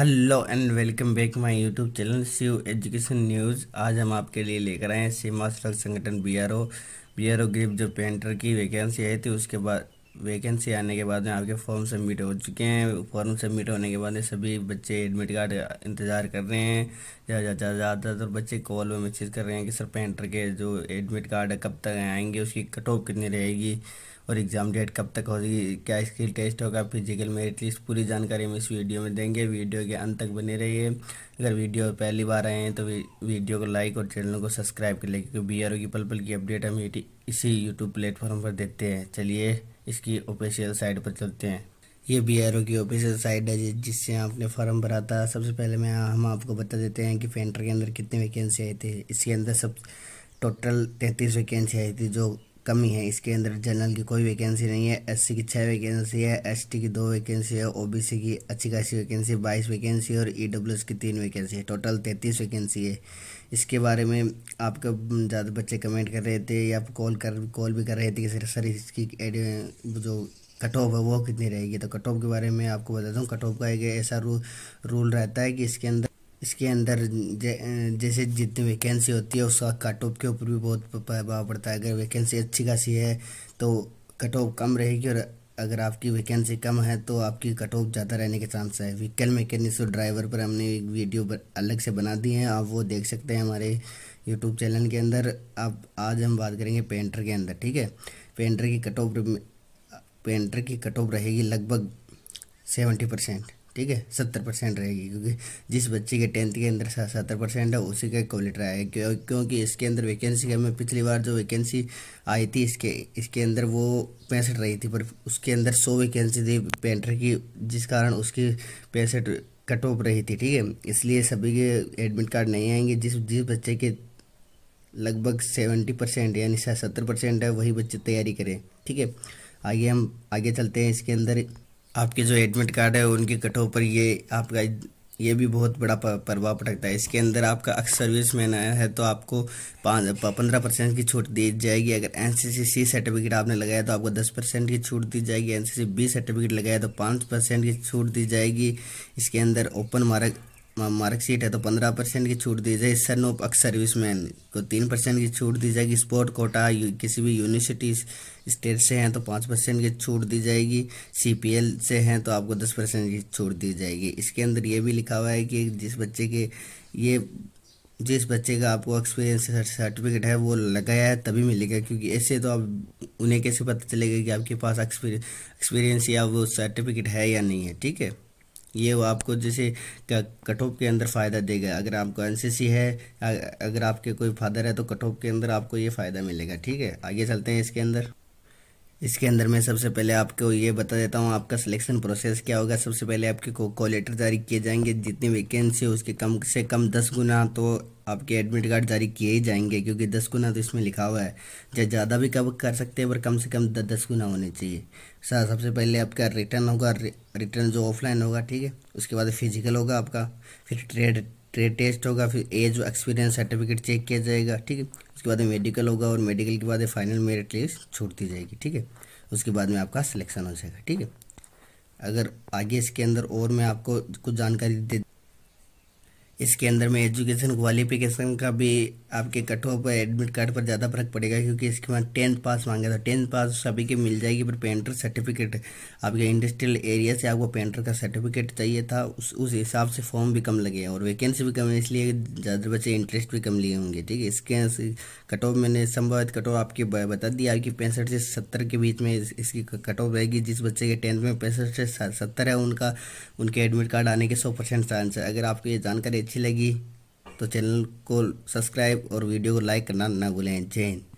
hello and welcome back my YouTube channel CO education news आज हम आपके लिए लेकर आए हैं सीमा सड़क संगठन बीआरओ बीआरओ ग्रिप जो पेंटर की वैकेंसी आई थी उसके बाद वैकेंसी आने के बाद में आपके फॉर्म सबमिट हो चुके हैं फॉर्म सबमिट होने के बाद में सभी बच्चे एडमिट कार्ड इंतज़ार कर रहे हैं ज़्यादातर तो बच्चे कॉल में मैसेज कर रहे हैं कि सर पेंटर के जो एडमिट कार्ड कब तक आएंगे उसकी कट ऑफ कितनी रहेगी और एग्ज़ाम डेट कब तक होगी क्या स्किल टेस्ट होगा फिजिकल मेरिट लिस्ट पूरी जानकारी हम इस वीडियो में देंगे वीडियो के अंत तक बने रहिए अगर वीडियो पहली बार आए हैं तो वीडियो को लाइक और चैनल को सब्सक्राइब कर लें क्योंकि बी आर ओ की पल पल की अपडेट हम इसी यूट्यूब प्लेटफॉर्म पर देते हैं चलिए इसकी ऑफिशियल साइट पर चलते हैं ये बी आर ओ की ऑफिशियल साइट है जिससे आपने फॉर्म भरा था सबसे पहले मैं हम आपको बता देते हैं कि फेंटर के अंदर कितने वैकेंसी आई थी इसके अंदर सब टोटल तैंतीस वैकेंसी आई थी जो कमी है इसके अंदर जनरल की कोई वैकेंसी नहीं है एससी की छः वैकेंसी है एसटी की दो वैकेंसी है ओबीसी की अच्छी खासी वैकेंसी बाईस वैकेंसी और ई e की तीन वैकेंसी है टोटल तैंतीस वैकेंसी है इसके बारे में आपके ज़्यादा बच्चे कमेंट कर रहे थे या कॉल कर कॉल भी कर रहे थे कि सर सर इसकी जो कट ऑफ है वो कितनी रहेगी तो कट ऑफ के बारे में आपको बता दूँ कट ऑफ का एक ऐसा रू, रूल रहता है कि इसके अंदर इसके अंदर जैसे जितनी वैकेंसी होती है उसका कट ऑफ के ऊपर भी बहुत प्रभाव पड़ता है अगर वैकेंसी अच्छी खासी है तो कट ऑफ कम रहेगी और अगर आपकी वैकेंसी कम है तो आपकी कट ऑफ ज़्यादा रहने के चांस है व्हीकल मैकेनिक्स और ड्राइवर पर हमने एक वीडियो अलग से बना दी है आप वो देख सकते हैं हमारे यूट्यूब चैनल के अंदर आप आज हम बात करेंगे पेंटर के अंदर ठीक है पेंटर की कट ऑफ पेंटर की कट ऑफ रहेगी लगभग सेवेंटी परसेंट ठीक है सत्तर परसेंट रहेगी क्योंकि जिस बच्चे के टेंथ के अंदर सत्तर परसेंट है उसी का कॉलेटर आया क्यों क्योंकि इसके अंदर वैकेंसी का मैं पिछली बार जो वैकेंसी आई थी इसके इसके अंदर वो पैंसठ रही थी पर उसके अंदर सौ वैकेंसी थी पेंटर की जिस कारण उसकी पैंसठ कट ऑफ रही थी ठीक है इसलिए सभी के एडमिट कार्ड नहीं आएंगे जिस जिस बच्चे के लगभग सेवेंटी परसेंट यानी सत्तर परसेंट है वही बच्चे तैयारी करें ठीक है आगे हम आगे चलते हैं इसके अंदर आपके जो एडमिट कार्ड है उनकी कटो पर ये आपका ये भी बहुत बड़ा प्रभाव पड़ता है इसके अंदर आपका अक्सर सर्विस मैन है तो आपको पंद्रह परसेंट की छूट दी जाएगी अगर एन सी सी सर्टिफिकेट आपने लगाया तो आपको दस परसेंट की छूट दी जाएगी N C C B certificate लगाया तो पाँच परसेंट की छूट दी जाएगी इसके अंदर ओपन मार्क मार्कशीट है तो पंद्रह परसेंट की छूट दी जाएगी सर नो अक्स मैन को तीन परसेंट की छूट दी जाएगी स्पोर्ट कोटा किसी भी यूनिवर्सिटी स्टेट से हैं तो पाँच परसेंट की छूट दी जाएगी सीपीएल से हैं तो आपको दस परसेंट की छूट दी जाएगी इसके अंदर ये भी लिखा हुआ है कि जिस बच्चे के ये जिस बच्चे का आपको एक्सपीरियंस सर्टिफिकेट है वो लगाया है तभी मिलेगा क्योंकि ऐसे तो आप उन्हें कैसे पता चलेगा कि आपके पास एक्सपीरियंस या वो सर्टिफिकेट है या नहीं है ठीक है ये वो आपको जैसे कट ऑफ के अंदर फ़ायदा देगा अगर आपको एनसीसी है अगर आपके कोई फादर है तो कट ऑफ के अंदर आपको ये फ़ायदा मिलेगा ठीक है आगे चलते हैं इसके अंदर इसके अंदर मैं सबसे पहले आपको ये बता देता हूँ आपका सिलेक्शन प्रोसेस क्या होगा सबसे पहले आपके को कॉलेटर लेटर जारी किए जाएंगे जितनी वैकेंसी उसके कम से कम दस गुना तो आपके एडमिट कार्ड जारी किए ही जाएंगे क्योंकि दस गुना तो इसमें लिखा हुआ है जब ज़्यादा भी कब कर सकते हैं पर कम से कम दस गुना होने चाहिए सर सबसे पहले आपका रिटर्न होगा रिटर्न जो ऑफलाइन होगा ठीक है उसके बाद फिजिकल होगा आपका फिर ट्रेड ट्रेड टेस्ट होगा फिर एज एक्सपीरियंस सर्टिफिकेट चेक किया जाएगा ठीक है उसके बाद मेडिकल होगा और मेडिकल के बाद फाइनल मेरिट लिस्ट छूट दी जाएगी ठीक है उसके बाद में आपका सिलेक्शन हो जाएगा ठीक है अगर आगे इसके अंदर और मैं आपको कुछ जानकारी दे इसके अंदर में एजुकेशन क्वालिफिकेशन का भी आपके कट ऑफ एडमिट कार्ड पर ज़्यादा फर्क पड़ेगा क्योंकि इसके बाद टेंथ पास मांगे था टेंथ पास सभी के मिल जाएगी पर पेंटर सर्टिफिकेट आपके इंडस्ट्रियल एरिया से आपको पेंटर का सर्टिफिकेट चाहिए था उस उस हिसाब से फॉर्म भी कम लगे और वैकेंसी भी कम है इसलिए ज़्यादा बच्चे इंटरेस्ट भी कम लिए होंगे ठीक है इसके कट ऑफ मैंने संभावित कट ऑफ आपकी बता दिया आपकी पैंसठ से सत्तर के बीच में इसकी कट ऑफ रहेगी जिस बच्चे के टेंथ में पैंसठ से सत्तर है उनका उनके एडमिट कार्ड आने के सौ परसेंट चांस है अगर आपको ये जानकारी अच्छी लगी तो चैनल को सब्सक्राइब और वीडियो को लाइक करना ना भूलें जय हिंद